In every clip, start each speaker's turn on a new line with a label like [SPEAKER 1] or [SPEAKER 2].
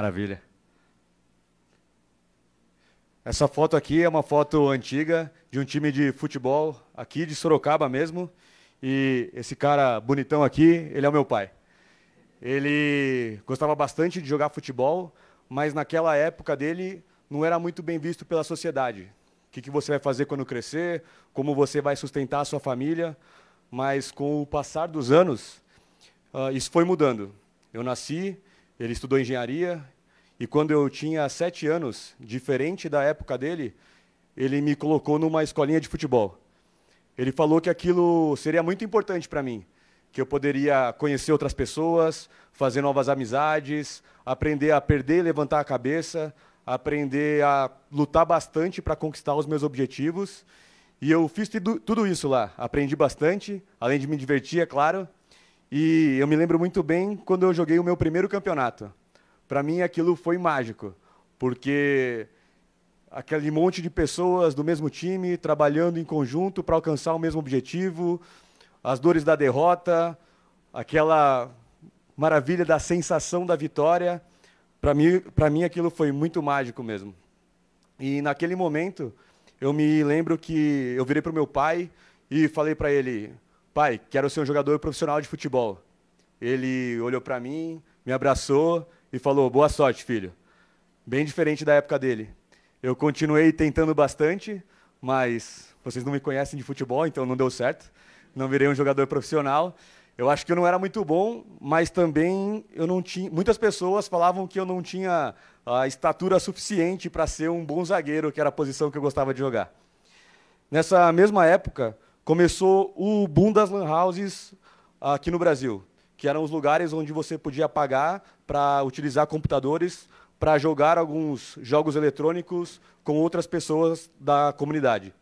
[SPEAKER 1] Maravilha. Essa foto aqui é uma foto antiga de um time de futebol aqui de Sorocaba mesmo. E esse cara bonitão aqui, ele é o meu pai. Ele gostava bastante de jogar futebol, mas naquela época dele não era muito bem visto pela sociedade. O que, que você vai fazer quando crescer? Como você vai sustentar a sua família? Mas com o passar dos anos, uh, isso foi mudando. Eu nasci, ele estudou engenharia e quando eu tinha sete anos, diferente da época dele, ele me colocou numa escolinha de futebol. Ele falou que aquilo seria muito importante para mim, que eu poderia conhecer outras pessoas, fazer novas amizades, aprender a perder e levantar a cabeça, aprender a lutar bastante para conquistar os meus objetivos. E eu fiz tudo isso lá. Aprendi bastante, além de me divertir, é claro. E eu me lembro muito bem quando eu joguei o meu primeiro campeonato. Para mim aquilo foi mágico, porque aquele monte de pessoas do mesmo time trabalhando em conjunto para alcançar o mesmo objetivo, as dores da derrota, aquela maravilha da sensação da vitória. Para mim, para mim aquilo foi muito mágico mesmo. E naquele momento, eu me lembro que eu virei para o meu pai e falei para ele: pai, quero ser um jogador profissional de futebol. Ele olhou para mim, me abraçou e falou: boa sorte, filho. Bem diferente da época dele. Eu continuei tentando bastante, mas vocês não me conhecem de futebol, então não deu certo. Não virei um jogador profissional. Eu acho que eu não era muito bom, mas também eu não tinha. Muitas pessoas falavam que eu não tinha a estatura suficiente para ser um bom zagueiro, que era a posição que eu gostava de jogar. Nessa mesma época, começou o boom das lan houses aqui no Brasil, que eram os lugares onde você podia pagar para utilizar computadores para jogar alguns jogos eletrônicos com outras pessoas da comunidade.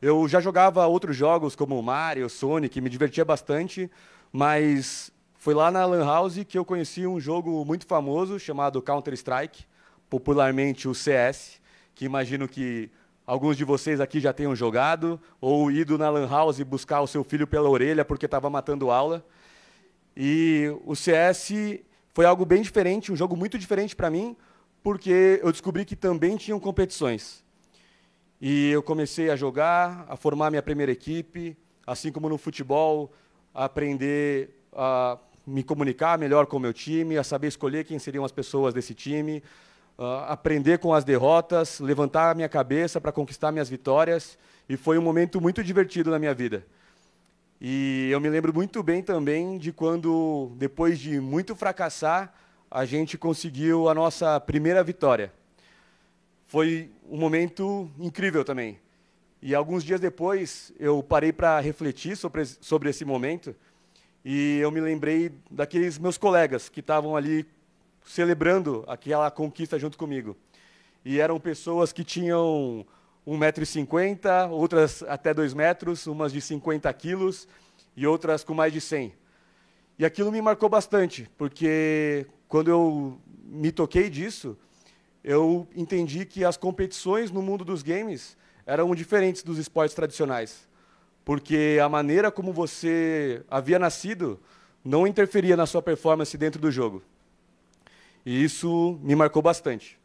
[SPEAKER 1] Eu já jogava outros jogos como Mario, Sonic, me divertia bastante, mas foi lá na Lan House que eu conheci um jogo muito famoso chamado Counter-Strike, popularmente o CS, que imagino que Alguns de vocês aqui já tenham jogado ou ido na Lan House buscar o seu filho pela orelha porque estava matando aula. E o CS foi algo bem diferente, um jogo muito diferente para mim, porque eu descobri que também tinham competições. E eu comecei a jogar, a formar minha primeira equipe, assim como no futebol, a aprender a me comunicar melhor com o meu time, a saber escolher quem seriam as pessoas desse time, uh, aprender com as derrotas, levantar a minha cabeça para conquistar minhas vitórias, e foi um momento muito divertido na minha vida. E eu me lembro muito bem também de quando, depois de muito fracassar, a gente conseguiu a nossa primeira vitória. Foi um momento incrível também. E alguns dias depois, eu parei para refletir sobre, sobre esse momento e eu me lembrei daqueles meus colegas que estavam ali celebrando aquela conquista junto comigo. E eram pessoas que tinham 1,50m, outras até 2 metros, umas de 50 quilos e outras com mais de 100. E aquilo me marcou bastante, porque quando eu me toquei disso, eu entendi que as competições no mundo dos games eram diferentes dos esportes tradicionais. Porque a maneira como você havia nascido não interferia na sua performance dentro do jogo. E isso me marcou bastante.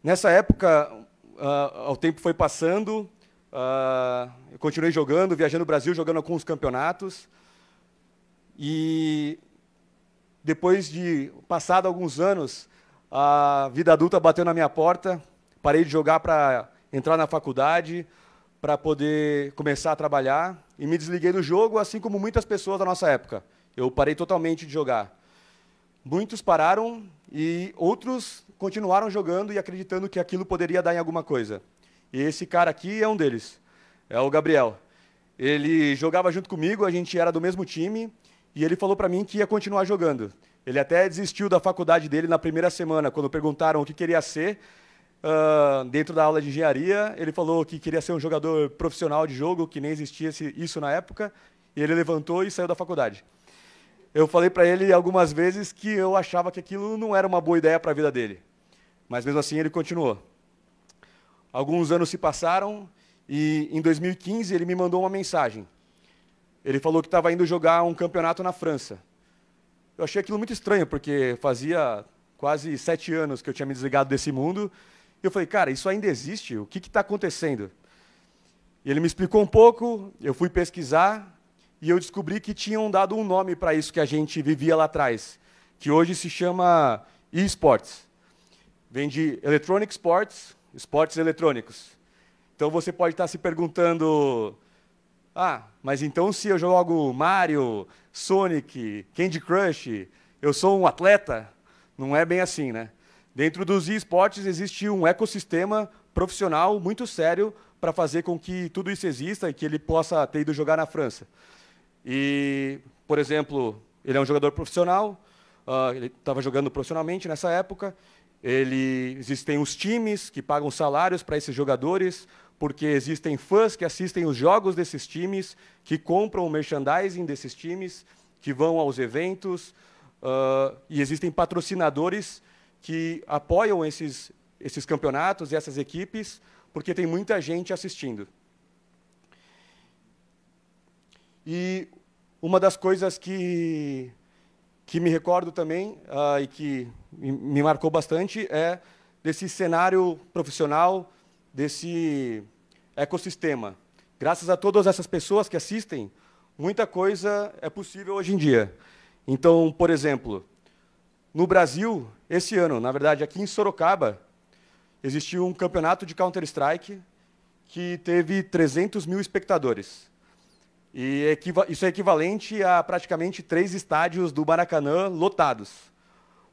[SPEAKER 1] Nessa época, uh, o tempo foi passando, uh, eu continuei jogando, viajando o Brasil, jogando alguns campeonatos. E depois de passado alguns anos, a vida adulta bateu na minha porta. Parei de jogar para entrar na faculdade, para poder começar a trabalhar e me desliguei do jogo, assim como muitas pessoas da nossa época. Eu parei totalmente de jogar. Muitos pararam e outros continuaram jogando e acreditando que aquilo poderia dar em alguma coisa. E esse cara aqui é um deles, é o Gabriel. Ele jogava junto comigo, a gente era do mesmo time, e ele falou para mim que ia continuar jogando. Ele até desistiu da faculdade dele na primeira semana, quando perguntaram o que queria ser. Uh, dentro da aula de engenharia, ele falou que queria ser um jogador profissional de jogo, que nem existia isso na época, e ele levantou e saiu da faculdade eu falei para ele algumas vezes que eu achava que aquilo não era uma boa ideia para a vida dele. Mas mesmo assim ele continuou. Alguns anos se passaram e em 2015 ele me mandou uma mensagem. Ele falou que estava indo jogar um campeonato na França. Eu achei aquilo muito estranho, porque fazia quase sete anos que eu tinha me desligado desse mundo. E eu falei, cara, isso ainda existe? O que está acontecendo? E ele me explicou um pouco, eu fui pesquisar e eu descobri que tinham dado um nome para isso que a gente vivia lá atrás, que hoje se chama eSports. Vem de Electronic Sports, esportes eletrônicos. Então você pode estar tá se perguntando: ah, mas então se eu jogo Mario, Sonic, Candy Crush, eu sou um atleta? Não é bem assim, né? Dentro dos esportes existe um ecossistema profissional muito sério para fazer com que tudo isso exista e que ele possa ter ido jogar na França. E, por exemplo, ele é um jogador profissional, uh, ele estava jogando profissionalmente nessa época. Ele, existem os times que pagam salários para esses jogadores, porque existem fãs que assistem os jogos desses times, que compram o merchandising desses times, que vão aos eventos, uh, e existem patrocinadores que apoiam esses, esses campeonatos e essas equipes, porque tem muita gente assistindo. E uma das coisas que, que me recordo também uh, e que me marcou bastante é desse cenário profissional, desse ecossistema. Graças a todas essas pessoas que assistem, muita coisa é possível hoje em dia. Então, por exemplo, no Brasil, esse ano, na verdade, aqui em Sorocaba, existiu um campeonato de Counter-Strike que teve 300 mil espectadores. E isso é equivalente a praticamente três estádios do Maracanã lotados.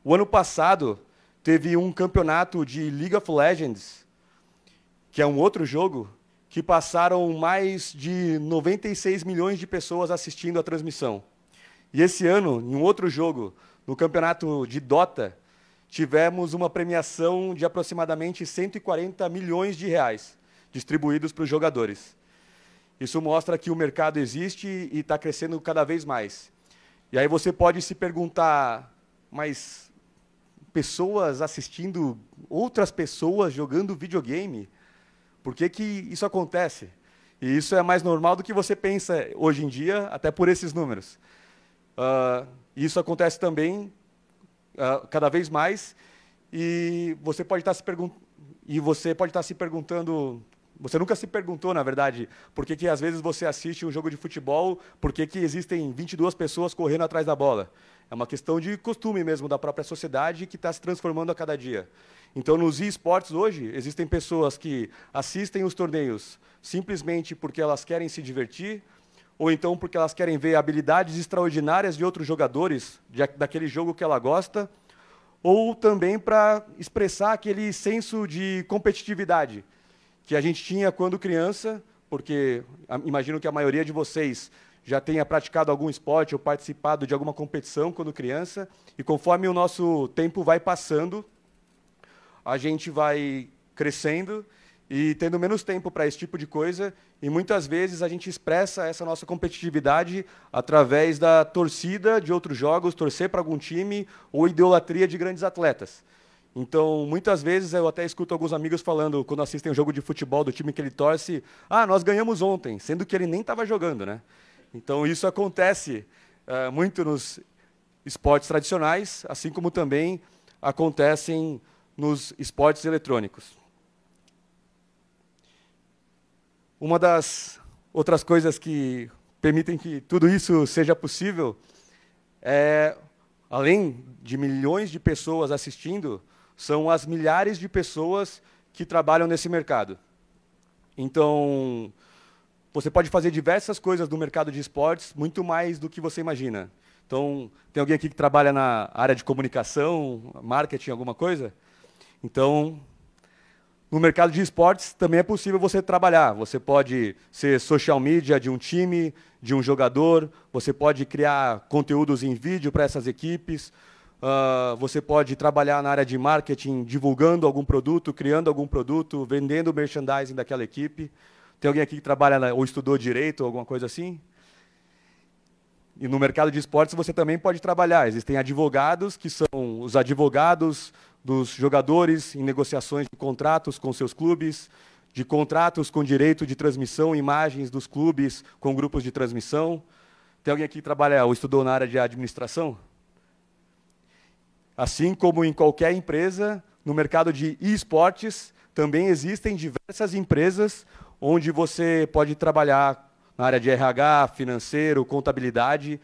[SPEAKER 1] O ano passado teve um campeonato de League of Legends, que é um outro jogo, que passaram mais de 96 milhões de pessoas assistindo a transmissão. E esse ano, em um outro jogo, no campeonato de Dota, tivemos uma premiação de aproximadamente 140 milhões de reais distribuídos para os jogadores. Isso mostra que o mercado existe e está crescendo cada vez mais. E aí você pode se perguntar, mas pessoas assistindo outras pessoas jogando videogame, por que, que isso acontece? E isso é mais normal do que você pensa hoje em dia, até por esses números. Uh, isso acontece também uh, cada vez mais, e você pode estar tá se e você pode estar tá se perguntando você nunca se perguntou, na verdade, por que, que às vezes você assiste um jogo de futebol, por que, que existem 22 pessoas correndo atrás da bola. É uma questão de costume mesmo da própria sociedade que está se transformando a cada dia. Então, nos esportes hoje, existem pessoas que assistem os torneios simplesmente porque elas querem se divertir, ou então porque elas querem ver habilidades extraordinárias de outros jogadores, de, daquele jogo que ela gosta, ou também para expressar aquele senso de competitividade que a gente tinha quando criança, porque imagino que a maioria de vocês já tenha praticado algum esporte ou participado de alguma competição quando criança, e conforme o nosso tempo vai passando, a gente vai crescendo e tendo menos tempo para esse tipo de coisa, e muitas vezes a gente expressa essa nossa competitividade através da torcida de outros jogos, torcer para algum time ou idolatria de grandes atletas. Então, muitas vezes eu até escuto alguns amigos falando, quando assistem um jogo de futebol do time que ele torce, ah, nós ganhamos ontem, sendo que ele nem estava jogando, né? Então, isso acontece eh, muito nos esportes tradicionais, assim como também acontecem nos esportes eletrônicos. Uma das outras coisas que permitem que tudo isso seja possível é, além de milhões de pessoas assistindo, são as milhares de pessoas que trabalham nesse mercado. Então, você pode fazer diversas coisas no mercado de esportes, muito mais do que você imagina. Então, tem alguém aqui que trabalha na área de comunicação, marketing, alguma coisa? Então, no mercado de esportes também é possível você trabalhar. Você pode ser social media de um time, de um jogador, você pode criar conteúdos em vídeo para essas equipes, Uh, você pode trabalhar na área de marketing, divulgando algum produto, criando algum produto, vendendo merchandising daquela equipe. Tem alguém aqui que trabalha na, ou estudou direito, alguma coisa assim? E no mercado de esportes você também pode trabalhar. Existem advogados, que são os advogados dos jogadores em negociações de contratos com seus clubes, de contratos com direito de transmissão, imagens dos clubes com grupos de transmissão. Tem alguém aqui que trabalha ou estudou na área de administração? Assim como em qualquer empresa, no mercado de esportes também existem diversas empresas onde você pode trabalhar na área de RH, financeiro, contabilidade.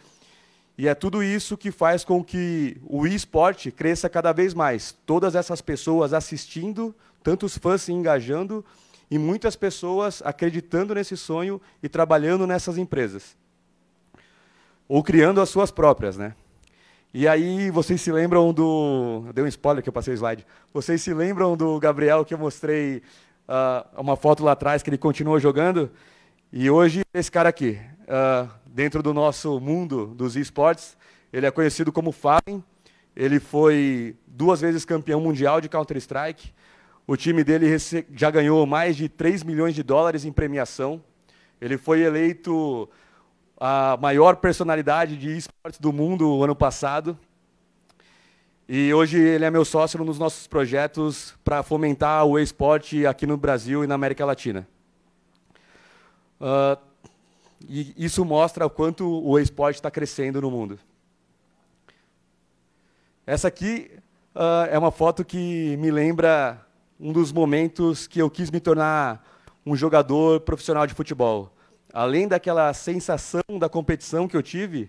[SPEAKER 1] E é tudo isso que faz com que o esporte cresça cada vez mais. Todas essas pessoas assistindo, tantos fãs se engajando e muitas pessoas acreditando nesse sonho e trabalhando nessas empresas. Ou criando as suas próprias, né? E aí, vocês se lembram do. Deu um spoiler que eu passei o slide. Vocês se lembram do Gabriel que eu mostrei uh, uma foto lá atrás que ele continua jogando? E hoje, esse cara aqui, uh, dentro do nosso mundo dos esportes, ele é conhecido como Fallen. Ele foi duas vezes campeão mundial de Counter-Strike. O time dele já ganhou mais de 3 milhões de dólares em premiação. Ele foi eleito a maior personalidade de esportes do mundo ano passado. E hoje ele é meu sócio nos nossos projetos para fomentar o esporte aqui no Brasil e na América Latina. Uh, e isso mostra o quanto o esporte está crescendo no mundo. Essa aqui uh, é uma foto que me lembra um dos momentos que eu quis me tornar um jogador profissional de futebol além daquela sensação da competição que eu tive,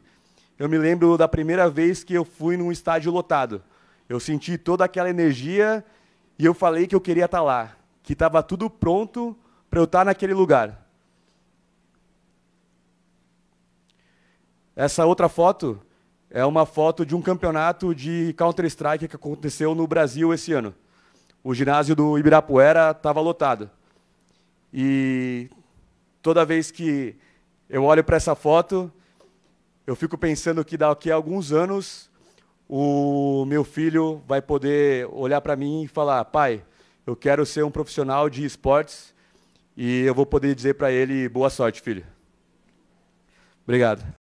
[SPEAKER 1] eu me lembro da primeira vez que eu fui num estádio lotado. Eu senti toda aquela energia e eu falei que eu queria estar lá, que estava tudo pronto para eu estar naquele lugar. Essa outra foto é uma foto de um campeonato de Counter-Strike que aconteceu no Brasil esse ano. O ginásio do Ibirapuera estava lotado. E toda vez que eu olho para essa foto, eu fico pensando que daqui a alguns anos o meu filho vai poder olhar para mim e falar: pai, eu quero ser um profissional de esportes e eu vou poder dizer para ele: boa sorte, filho. Obrigado.